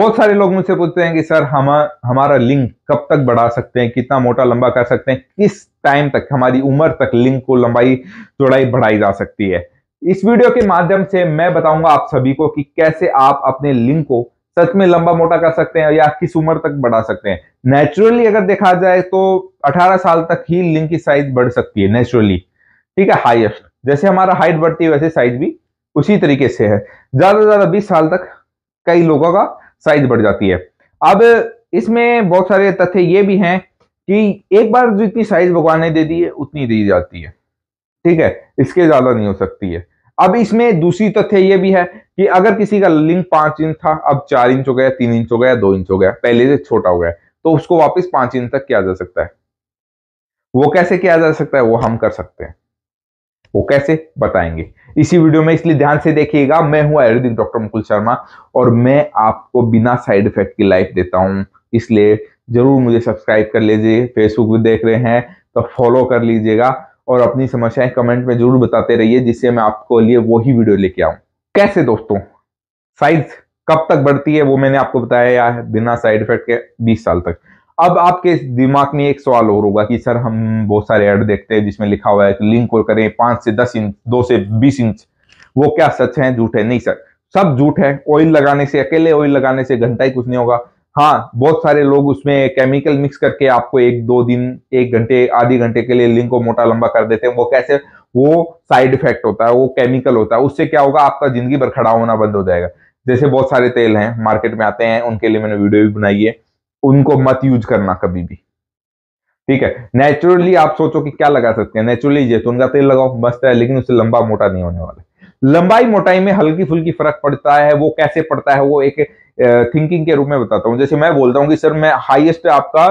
बहुत सारे लोग मुझसे पूछते हैं कि सर हम हमारा लिंग कब तक बढ़ा सकते हैं कितना मोटा लंबा कर सकते हैं किस टाइम तक हमारी उम्र तक लिंग को लंबाई चौड़ाई बढ़ाई जा सकती है इस वीडियो के माध्यम से मैं बताऊंगा आप सभी को कि कैसे आप अपने लिंग को सच में लंबा मोटा कर सकते हैं या किस उम्र तक बढ़ा सकते हैं नेचुरली अगर देखा जाए तो 18 साल तक ही लिंग की साइज बढ़ सकती है नेचुरली ठीक है हाईएस्ट जैसे हमारा हाइट बढ़ती है वैसे साइज भी उसी तरीके से है ज्यादा से ज्यादा 20 साल तक कई लोगों का साइज बढ़ जाती है अब इसमें बहुत सारे तथ्य ये भी हैं कि एक बार जितनी साइज भगवान ने दे दी है उतनी दी जाती है ठीक है इसके ज्यादा नहीं हो सकती है अब इसमें दूसरी तथ्य यह भी है कि अगर किसी का लिंग पांच इंच था अब चार इंच हो गया तीन इंच हो गया दो इंच हो गया पहले से छोटा हो गया तो उसको वापस पांच इंच तक किया जा सकता है वो कैसे किया जा सकता है वो हम कर सकते हैं वो कैसे बताएंगे इसी वीडियो में इसलिए ध्यान से देखिएगा मैं हूं आयुर्वेदिक डॉक्टर मुकुल शर्मा और मैं आपको बिना साइड इफेक्ट की लाइफ देता हूं इसलिए जरूर मुझे सब्सक्राइब कर लीजिए फेसबुक पे देख रहे हैं तो फॉलो कर लीजिएगा और अपनी समस्याएं कमेंट में जरूर बताते रहिए जिससे मैं आपको लिए वही वीडियो लेके आऊं कैसे दोस्तों साइज कब तक बढ़ती है वो मैंने आपको बताया बिना साइड इफेक्ट के बीस साल तक अब आपके दिमाग में एक सवाल और होगा कि सर हम बहुत सारे एड देखते हैं जिसमें लिखा हुआ है कि लिंक को करें पांच से दस इंच दो से बीस इंच वो क्या सच है झूठ है नहीं सर सब झूठ है ऑयल लगाने से अकेले ऑयल लगाने से घंटा ही कुछ नहीं होगा हाँ बहुत सारे लोग उसमें केमिकल मिक्स करके आपको एक दो दिन एक घंटे आधे घंटे के लिए लिंक को मोटा लंबा कर देते हैं वो कैसे वो साइड इफेक्ट होता है वो केमिकल होता है उससे क्या होगा आपका जिंदगी भर खड़ा होना बंद हो जाएगा जैसे बहुत सारे तेल हैं मार्केट में आते हैं उनके लिए मैंने वीडियो भी बनाई है उनको मत यूज करना कभी भी ठीक है नेचुरली आप सोचो कि क्या लगा सकते हैं नेचुरली जैतून का तेल लगाओ मस्त है लेकिन उससे लंबा मोटा नहीं होने वाला लंबाई मोटाई में हल्की फुल्की फर्क पड़ता है वो कैसे पड़ता है वो एक थिंकिंग के रूप में बताता हूं जैसे मैं बोलता हूं कि सर मैं हाईएस्ट आपका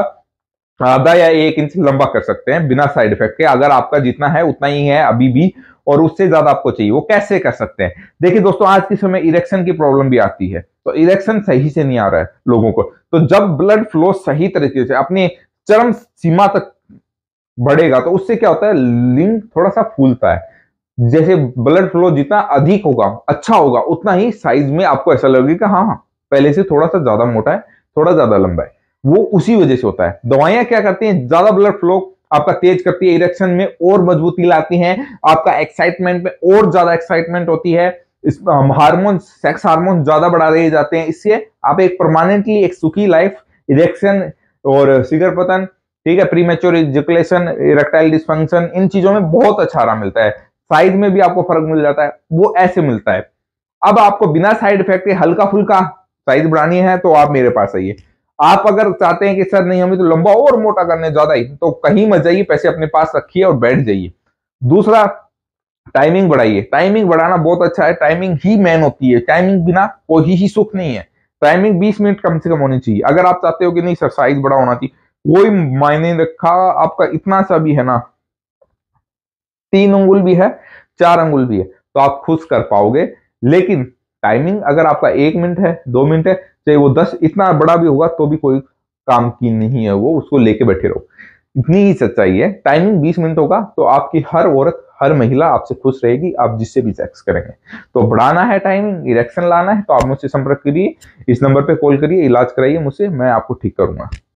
आधा या एक इंच लंबा कर सकते हैं बिना साइड इफेक्ट के अगर आपका जितना है उतना ही है अभी भी और उससे ज्यादा आपको चाहिए वो कैसे कर सकते हैं देखिए दोस्तों आज के समय इरेक्शन की प्रॉब्लम भी आती है तो इलेक्शन सही से नहीं आ रहा है लोगों को तो जब ब्लड फ्लो सही तरीके से अपनी चरम सीमा तक बढ़ेगा तो उससे क्या होता है लिंग थोड़ा सा फूलता है जैसे ब्लड फ्लो जितना अधिक होगा अच्छा होगा उतना ही साइज में आपको ऐसा लगेगा कि हाँ हाँ पहले से थोड़ा सा ज्यादा मोटा है थोड़ा ज्यादा लंबा है वो उसी वजह से होता है दवाइयां क्या करती हैं ज्यादा ब्लड फ्लो आपका तेज करती है इरेक्शन में और मजबूती लाती हैं आपका एक्साइटमेंट में और ज्यादा एक्साइटमेंट होती है इस हम सेक्स हार्मोन ज़्यादा बढ़ा दिए जाते हैं इससे आप एक परमानेंटली एक सुखी लाइफ इरेक्शन और सिगर पतन ठीक है प्रीमेच्योर इजुकुलेशन इरेक्टाइल डिस्फंक्शन इन चीज़ों में बहुत अच्छा आराम मिलता है साइज में भी आपको फर्क मिल जाता है वो ऐसे मिलता है अब आपको बिना साइड इफेक्ट के हल्का फुल्का साइज बढ़ानी है तो आप मेरे पास आइए आप अगर चाहते हैं कि सर नहीं हमें तो लंबा और मोटा करने ज्यादा ही तो कहीं मत जाइए पैसे अपने पास रखिए और बैठ जाइए दूसरा टाइमिंग बढ़ाइए टाइमिंग बढ़ाना बहुत अच्छा है टाइमिंग ही मेन होती है टाइमिंग बिना कोई ही सुख नहीं है टाइमिंग 20 मिनट कम से कम होनी चाहिए अगर आप चाहते हो कि नहीं सर साइज बड़ा होना चाहिए कोई मायने रखा आपका इतना सा भी है ना तीन अंगुल भी है चार अंगुल भी है तो आप खुश कर पाओगे लेकिन टाइमिंग अगर आपका एक मिनट है दो मिनट है चाहे वो दस इतना बड़ा भी होगा तो भी कोई काम की नहीं है वो उसको लेके बैठे रहो इतनी ही सच्चाई है टाइमिंग बीस मिनट होगा तो आपकी हर औरत हर महिला आपसे खुश रहेगी आप जिससे भी सेक्स करेंगे तो बढ़ाना है टाइमिंग इरेक्शन लाना है तो आप मुझसे संपर्क करिए इस नंबर पर कॉल करिए इलाज कराइए मुझसे मैं आपको ठीक करूंगा